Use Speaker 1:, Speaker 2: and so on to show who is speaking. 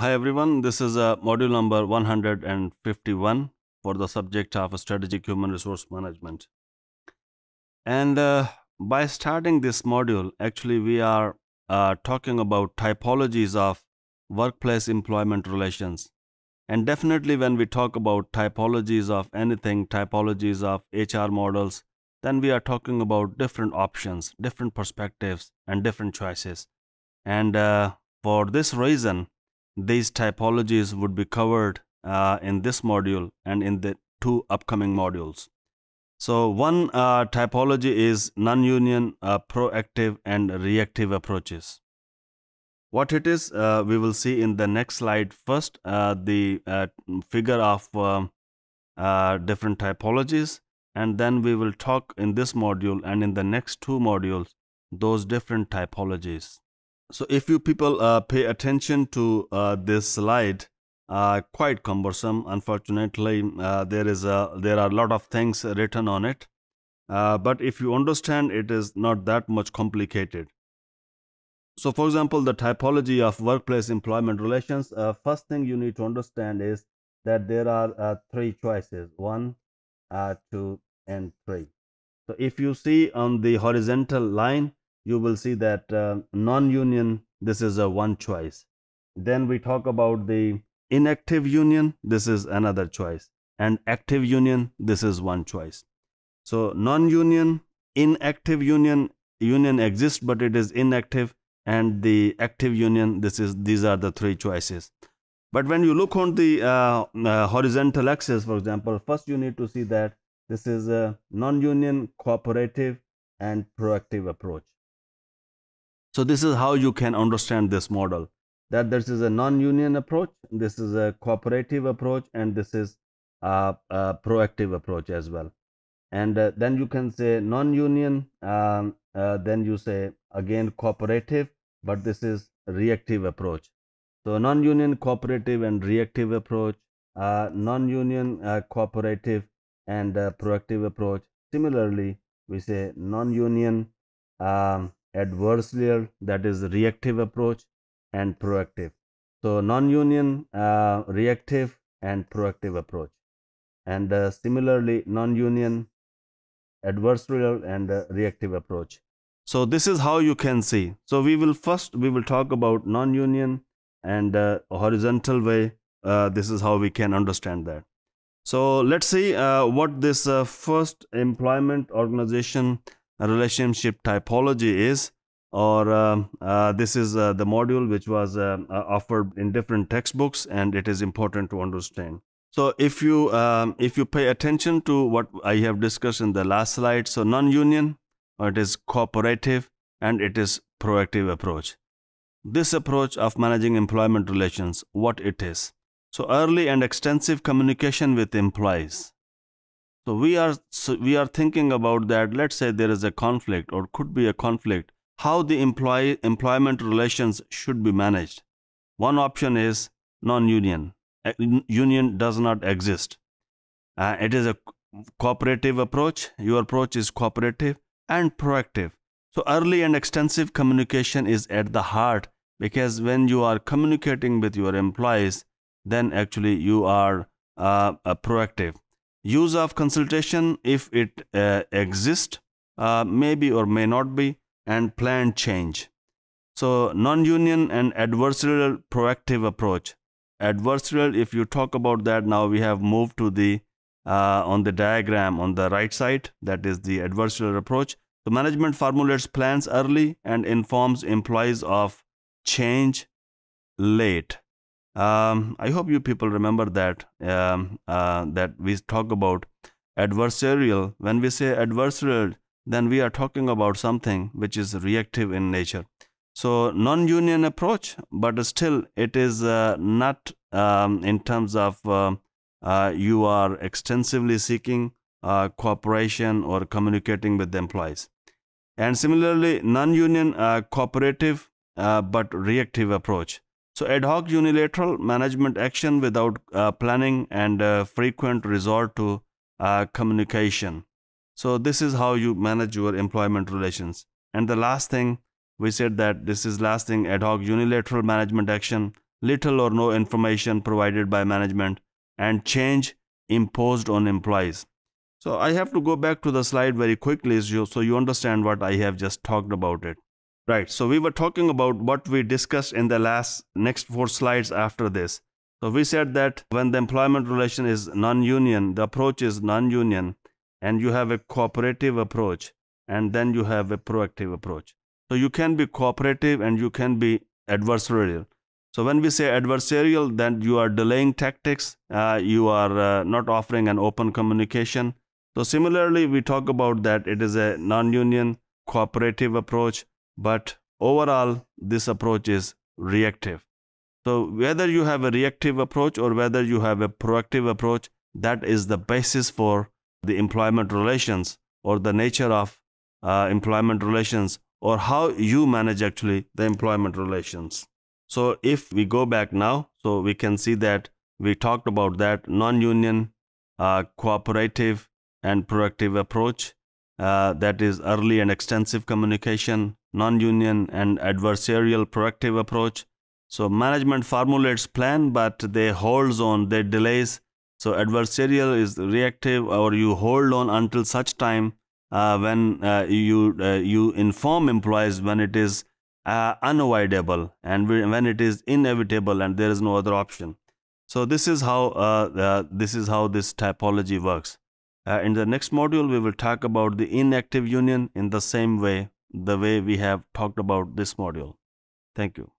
Speaker 1: Hi everyone, this is uh, module number 151 for the subject of strategic human resource management. And uh, by starting this module, actually we are uh, talking about typologies of workplace employment relations. And definitely when we talk about typologies of anything, typologies of HR models, then we are talking about different options, different perspectives, and different choices. And uh, for this reason, these typologies would be covered uh, in this module and in the two upcoming modules. So one uh, typology is non-union, uh, proactive and reactive approaches. What it is, uh, we will see in the next slide. First, uh, the uh, figure of different typologies and then we will talk in this module and in the next two modules those different typologies. So if you people uh, pay attention to uh, this slide, uh, quite cumbersome. Unfortunately, uh, there is a there are a lot of things written on it. Uh, but if you understand, it is not that much complicated. So, for example, the typology of workplace employment relations. Uh, first thing you need to understand is that there are three choices: one, two, and three. So, if you see on the horizontal line, you will see that uh, non-union, this is a one choice. Then we talk about the inactive union, this is another choice. And active union, this is one choice. So non-union, inactive union, union exists but it is inactive and the active union, this is, these are the three choices. But when you look on the uh, uh, horizontal axis, for example, first you need to see that this is a non-union cooperative and proactive approach. So this is how you can understand this model that this is a non-union approach, this is a cooperative approach, and this is a, a proactive approach as well. And uh, then you can say non-union, um, uh, then you say again cooperative, but this is reactive approach. So non-union, cooperative, and reactive approach, uh, non-union, uh, cooperative, and uh, proactive approach. Similarly, we say non-union, um, adversarial that is reactive approach and proactive so non-union uh, reactive and proactive approach and uh, similarly non-union adversarial and uh, reactive approach so this is how you can see so we will first we will talk about non-union and uh, horizontal way uh, this is how we can understand that so let's see uh, what this first employment organization relationship typology is or uh, uh, this is uh, the module which was uh, uh, offered in different textbooks and it is important to understand so if you um, if you pay attention to what i have discussed in the last slide so non-union or it is cooperative and it is proactive approach this approach of managing employment relations what it is so early and extensive communication with employees so we are so we are thinking about that. Let's say there is a conflict or could be a conflict. How the employee employment relations should be managed. One option is non-union. Union does not exist. Uh, it is a cooperative approach. Your approach is cooperative and proactive. So early and extensive communication is at the heart because when you are communicating with your employees, then actually you are uh, proactive. Use of consultation if it uh, exists, uh, maybe or may not be, and planned change. So non-union and adversarial proactive approach. Adversarial, if you talk about that, now we have moved to the uh, on the diagram on the right side. That is the adversarial approach. The management formulates plans early and informs employees of change late. Um, I hope you people remember that um, uh, that we talk about adversarial. When we say adversarial, then we are talking about something which is reactive in nature. So non-union approach, but still it is uh, not um, in terms of uh, uh you are extensively seeking uh, cooperation or communicating with the employees. And similarly, non-union uh, cooperative but reactive approach so ad hoc unilateral management action without uh, planning and uh, frequent resort to uh, communication. So this is how you manage your employment relations. And the last thing we said that this is last thing ad hoc unilateral management action, little or no information provided by management and change imposed on employees. So I have to go back to the slide very quickly so you understand what I have just talked about it. Right. So we were talking about what we discussed in the last next four slides after this. So we said that when the employment relation is non-union, the approach is non-union, and you have a cooperative approach, and then you have a proactive approach. So you can be cooperative and you can be adversarial. So when we say adversarial, then you are delaying tactics, uh, you are uh, not offering an open communication. So similarly, we talk about that it is a non-union cooperative approach but overall, this approach is reactive. So whether you have a reactive approach or whether you have a proactive approach, that is the basis for the employment relations or the nature of uh, employment relations or how you manage actually the employment relations. So if we go back now, so we can see that we talked about that non-union, uh, cooperative and proactive approach. Uh, that is early and extensive communication, non-union and adversarial proactive approach. So management formulates plan, but they hold on, they delays. So adversarial is reactive or you hold on until such time uh, when uh, you, uh, you inform employees when it is uh, unavoidable and when it is inevitable and there is no other option. So this is how uh, uh, this is how this typology works. Uh, in the next module, we will talk about the inactive union in the same way the way we have talked about this module. Thank you.